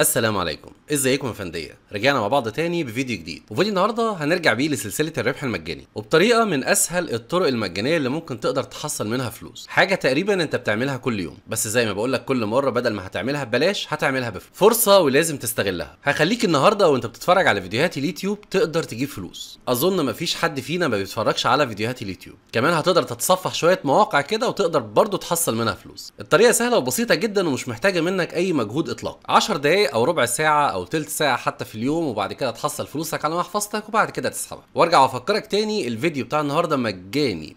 السلام عليكم ازيكم يا فنديه رجعنا مع بعض تاني بفيديو جديد وفيديو النهارده هنرجع بيه لسلسله الربح المجاني وبطريقه من اسهل الطرق المجانيه اللي ممكن تقدر تحصل منها فلوس حاجه تقريبا انت بتعملها كل يوم بس زي ما بقول لك كل مره بدل ما هتعملها ببلاش هتعملها بفلوس فرصه ولازم تستغلها هخليك النهارده وانت بتتفرج على فيديوهات اليوتيوب تقدر تجيب فلوس اظن مفيش حد فينا ما بيتفرجش على فيديوهات اليوتيوب كمان هتقدر تتصفح شويه مواقع كده وتقدر برضه تحصل منها فلوس الطريقه سهله وبسيطه جدا ومش محتاجه منك اي مجهود اطلاق 10 دقائق او ربع ساعه او تلت ساعه حتى في اليوم وبعد كده تحصل فلوسك على محفظتك وبعد كده تسحبها وارجع وافكرك تاني الفيديو بتاع النهارده مجاني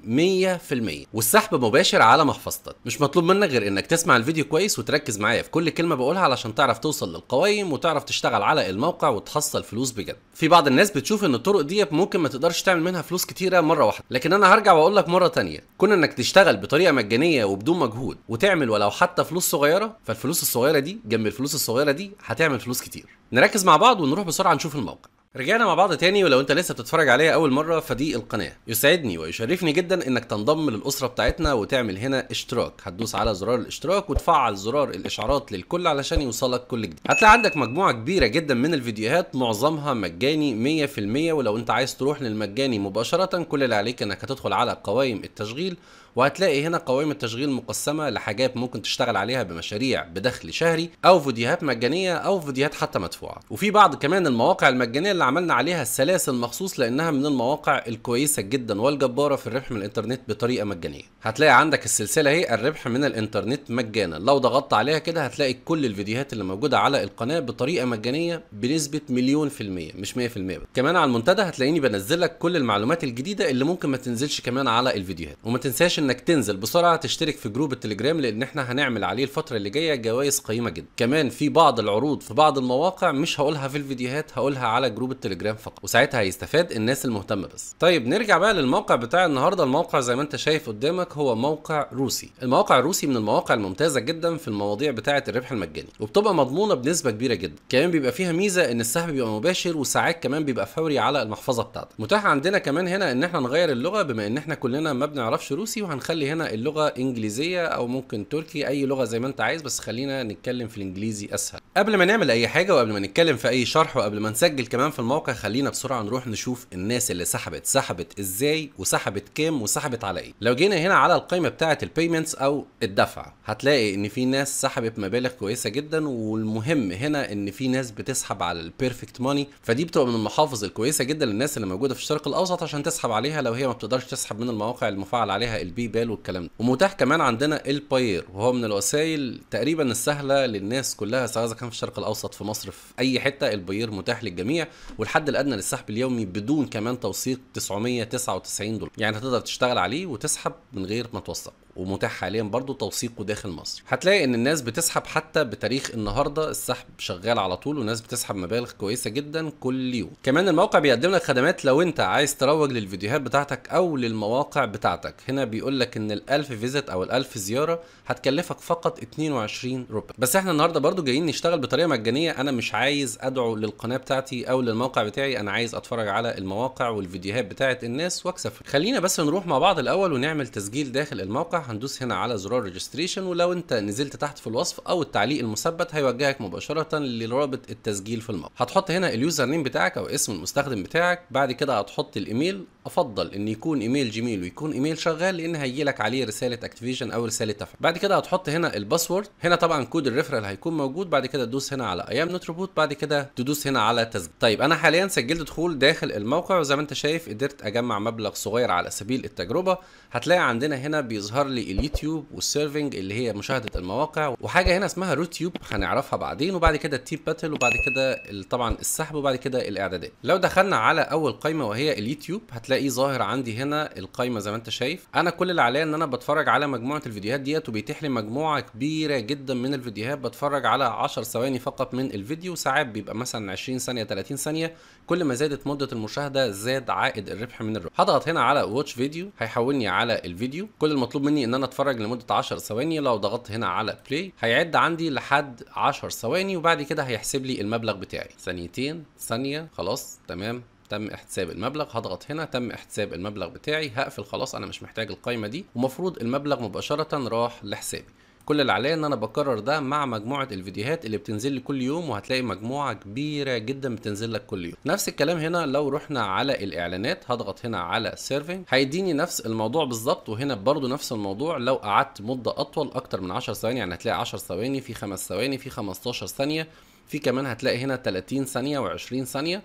100% والسحب مباشر على محفظتك مش مطلوب منك غير انك تسمع الفيديو كويس وتركز معايا في كل كلمه بقولها علشان تعرف توصل للقوائم وتعرف تشتغل على الموقع وتحصل فلوس بجد في بعض الناس بتشوف ان الطرق دي ممكن ما تقدرش تعمل منها فلوس كتيره مره واحده لكن انا هرجع واقول لك مره تانية كون انك تشتغل بطريقه مجانيه وبدون مجهود وتعمل ولو حتى فلوس صغيره فالفلوس الصغيره دي جنب الفلوس الصغيره دي هتعمل فلوس كتير نركز مع بعض ونروح بسرعه نشوف الموقع رجعنا مع بعض تاني ولو انت لسه بتتفرج عليا اول مره فدي القناه يسعدني ويشرفني جدا انك تنضم للاسره بتاعتنا وتعمل هنا اشتراك هتدوس على زرار الاشتراك وتفعل زرار الاشعارات للكل علشان يوصلك كل جديد هتلاقي عندك مجموعه كبيره جدا من الفيديوهات معظمها مجاني 100% ولو انت عايز تروح للمجاني مباشره كل اللي عليك انك هتدخل على قوائم التشغيل وهتلاقي هنا قوائم التشغيل مقسمه لحاجات ممكن تشتغل عليها بمشاريع بدخل شهري او فيديوهات مجانيه او فيديوهات حتى مدفوعه وفي بعض كمان المواقع المجانيه اللي عملنا عليها السلاسل مخصوص لانها من المواقع الكويسه جدا والجباره في الربح من الانترنت بطريقه مجانيه هتلاقي عندك السلسله هي الربح من الانترنت مجانا لو ضغطت عليها كده هتلاقي كل الفيديوهات اللي موجوده على القناه بطريقه مجانيه بنسبه مليون في المية مش 100% بقى. كمان على المنتدى هتلاقيني بنزل لك كل المعلومات الجديده اللي ممكن ما تنزلش كمان على الفيديوهات وما تنساش انك تنزل بسرعه تشترك في جروب التليجرام لان احنا هنعمل عليه الفتره اللي جايه جوائز قيمه جدا كمان في بعض العروض في بعض المواقع مش هقولها في الفيديوهات هقولها على جروب التليجرام فقط وساعتها هيستفاد الناس المهتمه بس طيب نرجع بقى للموقع بتاع النهارده الموقع زي ما انت شايف قدامك هو موقع روسي الموقع الروسي من المواقع الممتازه جدا في المواضيع بتاعه الربح المجاني وبتبقى مضمونه بنسبه كبيره جدا كمان بيبقى فيها ميزه ان السحب بيبقى مباشر وساعات كمان بيبقى فوري على المحفظه بتاعتك متاح عندنا كمان هنا ان احنا نغير اللغه بما ان احنا كلنا ما بنعرفش روسي هنخلي هنا اللغه انجليزيه او ممكن تركي اي لغه زي ما انت عايز بس خلينا نتكلم في الانجليزي اسهل قبل ما نعمل اي حاجه وقبل ما نتكلم في اي شرح وقبل ما نسجل كمان في الموقع خلينا بسرعه نروح نشوف الناس اللي سحبت سحبت ازاي وسحبت كام وسحبت على ايه لو جينا هنا على القائمه بتاعه البيمنتس او الدفع هتلاقي ان في ناس سحبت مبالغ كويسه جدا والمهم هنا ان في ناس بتسحب على البيرفكت ماني فدي بتبقى من المحافظ الكويسه جدا للناس اللي موجوده في الشرق الاوسط عشان تسحب عليها لو هي ما بتقدرش تسحب من المواقع المفعل عليها البي بال والكلام ده ومتاح كمان عندنا الباير وهو من الوسائل تقريبا السهله للناس كلها سواء اذا كان في الشرق الاوسط في مصر في اي حته الباير متاح للجميع والحد الادنى للسحب اليومي بدون كمان توثيق 999 دولار يعني هتقدر تشتغل عليه وتسحب من غير ما توثق ومتاح حاليا برضو توثيقه داخل مصر هتلاقي ان الناس بتسحب حتى بتاريخ النهارده السحب شغال على طول وناس بتسحب مبالغ كويسه جدا كل يوم كمان الموقع بيقدم لك خدمات لو انت عايز تروج للفيديوهات بتاعتك او للمواقع بتاعتك هنا بيقول لك ان ال1000 فيزيت او ال1000 زياره هتكلفك فقط 22 روبل بس احنا النهارده برضو جايين نشتغل بطريقه مجانيه انا مش عايز ادعو للقناه بتاعتي او للموقع بتاعي انا عايز اتفرج على المواقع والفيديوهات بتاعت الناس واكسب خلينا بس نروح مع بعض الاول ونعمل تسجيل داخل الموقع هندوس هنا على زرار ريجستريشن ولو انت نزلت تحت في الوصف او التعليق المثبت هيوجهك مباشره لرابط التسجيل في الموقع هتحط هنا اليوزر نيم بتاعك او اسم المستخدم بتاعك بعد كده هتحط الايميل افضل ان يكون ايميل جيميل ويكون ايميل شغال لان هيجيلك عليه رساله اكتيفيشن او رساله تفعيل بعد كده هتحط هنا الباسورد هنا طبعا كود الريفرال هيكون موجود بعد كده تدوس هنا على ايام نوت ريبوت بعد كده تدوس هنا على تسجيل طيب انا حاليا سجلت دخول داخل الموقع وزي ما انت شايف قدرت اجمع مبلغ صغير على سبيل التجربه هتلاقي عندنا هنا بيظهر لي اليوتيوب والسيرفنج اللي هي مشاهده المواقع وحاجه هنا اسمها روتيوب هنعرفها بعدين وبعد كده التيب باتل وبعد كده طبعا السحب وبعد كده الاعدادات لو دخلنا على اول قائمه وهي اليوتيوب هتلاقيه ظاهر عندي هنا القائمه زي ما انت شايف انا كل اللي عليا ان انا بتفرج على مجموعه الفيديوهات ديت وبيتيح لي مجموعه كبيره جدا من الفيديوهات بتفرج على 10 ثواني فقط من الفيديو ساعات بيبقى مثلا 20 ثانيه 30 ثانيه كل ما زادت مده المشاهده زاد عائد الربح من الربح هضغط هنا على واتش فيديو هيحولني على الفيديو كل المطلوب مني ان انا اتفرج لمده 10 ثواني لو ضغطت هنا على بلاي هيعد عندي لحد 10 ثواني وبعد كده هيحسب لي المبلغ بتاعي ثانيتين ثانيه خلاص تمام تم احتساب المبلغ هضغط هنا تم احتساب المبلغ بتاعي هقفل خلاص انا مش محتاج القايمه دي ومفروض المبلغ مباشره راح لحسابي كل اللي عليا ان انا بكرر ده مع مجموعه الفيديوهات اللي بتنزل لي كل يوم وهتلاقي مجموعه كبيره جدا بتنزل لك كل يوم نفس الكلام هنا لو رحنا على الاعلانات هضغط هنا على سيرفنج هيديني نفس الموضوع بالظبط وهنا برضو نفس الموضوع لو قعدت مده اطول اكتر من 10 ثواني يعني هتلاقي 10 ثواني في 5 ثواني في 15 ثانيه في كمان هتلاقي هنا 30 ثانيه و20 ثانيه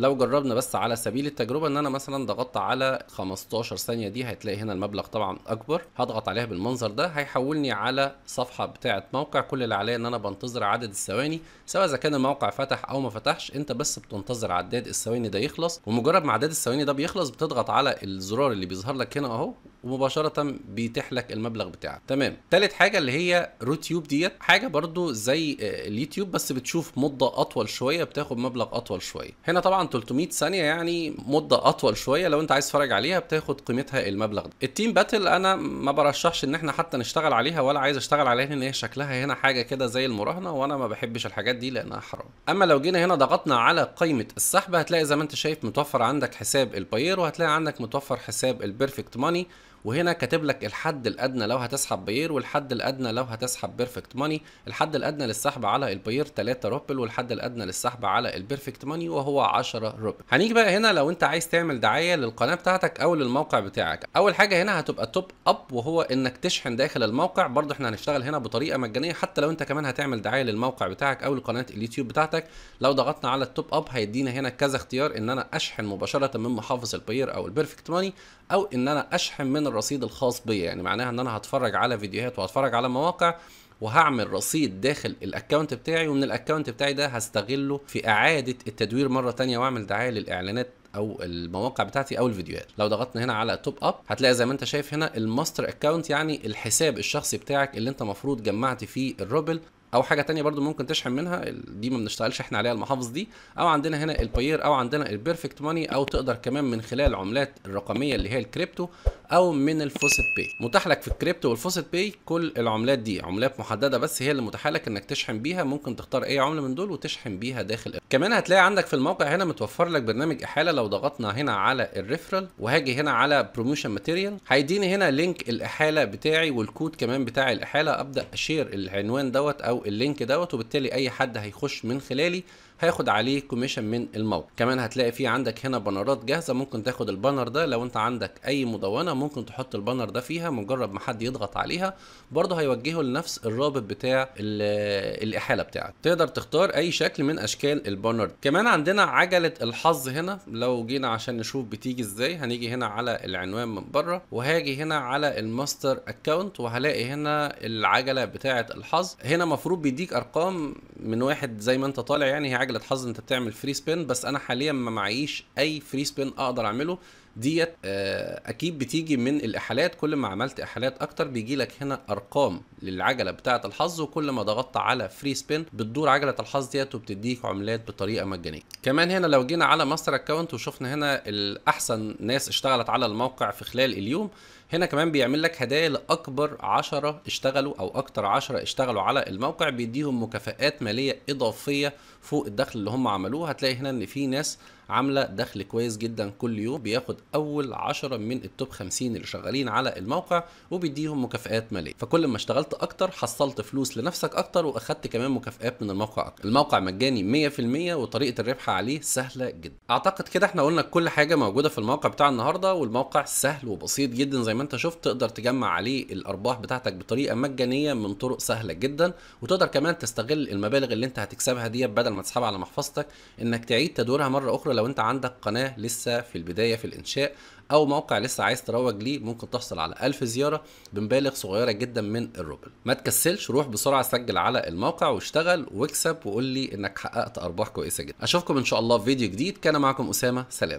لو جربنا بس على سبيل التجربه ان انا مثلا ضغطت على 15 ثانيه دي هتلاقي هنا المبلغ طبعا اكبر هضغط عليها بالمنظر ده هيحولني على صفحه بتاعه موقع كل اللي عليا ان انا بنتظر عدد الثواني سواء اذا كان الموقع فتح او ما فتحش انت بس بتنتظر عداد الثواني ده يخلص ومجرد ما عداد الثواني ده بيخلص بتضغط على الزرار اللي بيظهر لك هنا اهو ومباشره بيتيح لك المبلغ بتاعك تمام تالت حاجه اللي هي روتيوب ديت حاجه برضو زي آه، اليوتيوب بس بتشوف مده اطول شويه بتاخد مبلغ اطول شويه هنا طبعا 300 ثانيه يعني مده اطول شويه لو انت عايز تتفرج عليها بتاخد قيمتها المبلغ ده التيم باتل انا ما برشحش ان احنا حتى نشتغل عليها ولا عايز اشتغل عليها لان هي شكلها هنا حاجه كده زي المراهنه وانا ما بحبش الحاجات دي لانها حرام اما لو جينا هنا ضغطنا على قائمه السحب هتلاقي زي ما انت شايف متوفر عندك حساب الباير وهتلاقي عندك متوفر حساب البيرفكت ماني وهنا كاتب لك الحد الادنى لو هتسحب بير والحد الادنى لو هتسحب بيرفكت ماني الحد الادنى للسحب على البير 3 روبل والحد الادنى للسحب على البيرفكت ماني وهو 10 روبل هنيجي بقى هنا لو انت عايز تعمل دعايه للقناه بتاعتك او للموقع بتاعك اول حاجه هنا هتبقى توب اب وهو انك تشحن داخل الموقع برضه احنا هنشتغل هنا بطريقه مجانيه حتى لو انت كمان هتعمل دعايه للموقع بتاعك او لقناه اليوتيوب بتاعتك لو ضغطنا على التوب اب هيدينا هنا كذا اختيار ان انا اشحن مباشره من محافظ البير او البيرفكت ماني او ان انا اشحن من الرصيد الخاص بيا يعني معناها ان انا هتفرج على فيديوهات وهتفرج على مواقع وهعمل رصيد داخل الاكونت بتاعي ومن الاكونت بتاعي ده هستغله في اعاده التدوير مره تانية واعمل دعايه للاعلانات او المواقع بتاعتي او الفيديوهات لو ضغطنا هنا على توب اب هتلاقي زي ما انت شايف هنا الماستر اكونت يعني الحساب الشخصي بتاعك اللي انت مفروض جمعت فيه الروبل او حاجه تانية برضو ممكن تشحن منها دي ما بنشتغلش احنا عليها المحافظ دي او عندنا هنا الباير او عندنا البيرفكت ماني او تقدر كمان من خلال عملات الرقميه اللي هي الكريبتو او من الفوسيت باي متاح لك في الكريبتو والفوسيت باي كل العملات دي عملات محدده بس هي اللي متاحه لك انك تشحن بيها ممكن تختار اي عمله من دول وتشحن بيها داخل كمان هتلاقي عندك في الموقع هنا متوفر لك برنامج احاله لو ضغطنا هنا على الريفرال وهاجي هنا على بروموشن ماتيريال هيديني هنا لينك الاحاله بتاعي والكود كمان بتاع الاحاله ابدا اشير العنوان دوت او اللينك دوت وبالتالي اي حد هيخش من خلالي هياخد عليه كوميشن من الموقع كمان هتلاقي في عندك هنا بانرات جاهزه ممكن تاخد البانر ده لو انت عندك اي مدونه ممكن تحط البانر ده فيها مجرد ما حد يضغط عليها برضه هيوجهه لنفس الرابط بتاع آه، الاحاله بتاعك تقدر تختار اي شكل من اشكال البانر كمان عندنا عجله الحظ هنا لو جينا عشان نشوف بتيجي ازاي هنيجي هنا على العنوان من بره وهاجي هنا على الماستر اكونت وهلاقي هنا العجله بتاعه الحظ هنا مفروض بيديك ارقام من واحد زي ما انت طالع يعني هي عجله لتحظ انت بتعمل فري سبين بس انا حاليا ما معيش اي فري سبين اقدر اعمله ديت آه، اكيد بتيجي من الاحالات كل ما عملت احالات اكتر بيجي لك هنا ارقام للعجله بتاعه الحظ وكل ما ضغطت على فري سبين بتدور عجله الحظ ديت وبتديك عملات بطريقه مجانيه كمان هنا لو جينا على ماستر اكونت وشفنا هنا الاحسن ناس اشتغلت على الموقع في خلال اليوم هنا كمان بيعمل لك هدايا لاكبر 10 اشتغلوا او اكتر 10 اشتغلوا على الموقع بيديهم مكافآت ماليه اضافيه فوق الدخل اللي هم عملوه هتلاقي هنا ان في ناس عامله دخل كويس جدا كل يوم بياخد اول 10 من التوب 50 اللي شغالين على الموقع وبيديهم مكافئات ماليه فكل ما اشتغلت اكتر حصلت فلوس لنفسك اكتر واخدت كمان مكافئات من الموقع أكتر. الموقع مجاني 100% وطريقه الربح عليه سهله جدا اعتقد كده احنا قلنا كل حاجه موجوده في الموقع بتاع النهارده والموقع سهل وبسيط جدا زي ما انت شفت تقدر تجمع عليه الارباح بتاعتك بطريقه مجانيه من طرق سهله جدا وتقدر كمان تستغل المبالغ اللي انت هتكسبها دي بدل ما تسحبها على محفظتك انك تعيد تدويرها مره اخرى لو انت عندك قناه لسه في البدايه في الانشاء او موقع لسه عايز تروج ليه ممكن تحصل على 1000 زياره بمبالغ صغيره جدا من الروبل ما تكسلش روح بسرعه سجل على الموقع واشتغل واكسب وقول لي انك حققت ارباح كويسه جدا اشوفكم ان شاء الله في فيديو جديد كان معكم اسامه سلام